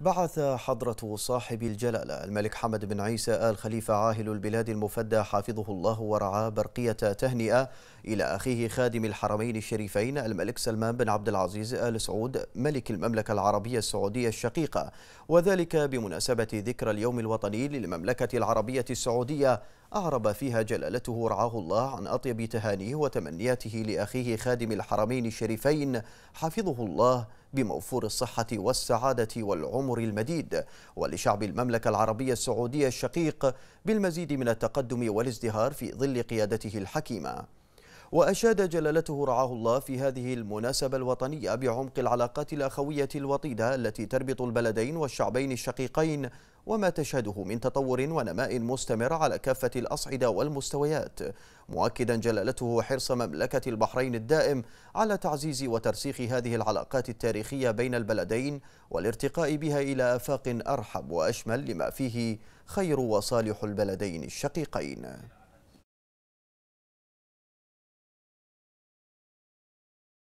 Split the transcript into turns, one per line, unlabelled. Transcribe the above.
بعث
حضرة صاحب الجلالة الملك حمد بن عيسى آل خليفة عاهل البلاد المفدى حافظه الله ورعاه برقية تهنئة إلى أخيه خادم الحرمين الشريفين الملك سلمان بن عبد العزيز آل سعود ملك المملكة العربية السعودية الشقيقة وذلك بمناسبة ذكرى اليوم الوطني للمملكة العربية السعودية أعرب فيها جلالته رعاه الله عن أطيب تهانيه وتمنياته لأخيه خادم الحرمين الشريفين حفظه الله بموفور الصحة والسعادة والعمر المديد ولشعب المملكة العربية السعودية الشقيق بالمزيد من التقدم والازدهار في ظل قيادته الحكيمة وأشاد جلالته رعاه الله في هذه المناسبة الوطنية بعمق العلاقات الأخوية الوطيدة التي تربط البلدين والشعبين الشقيقين وما تشهده من تطور ونماء مستمر على كافة الأصعدة والمستويات مؤكدا جلالته حرص مملكة البحرين الدائم على تعزيز وترسيخ هذه العلاقات التاريخية بين البلدين والارتقاء بها إلى آفاق أرحب وأشمل لما فيه خير وصالح البلدين الشقيقين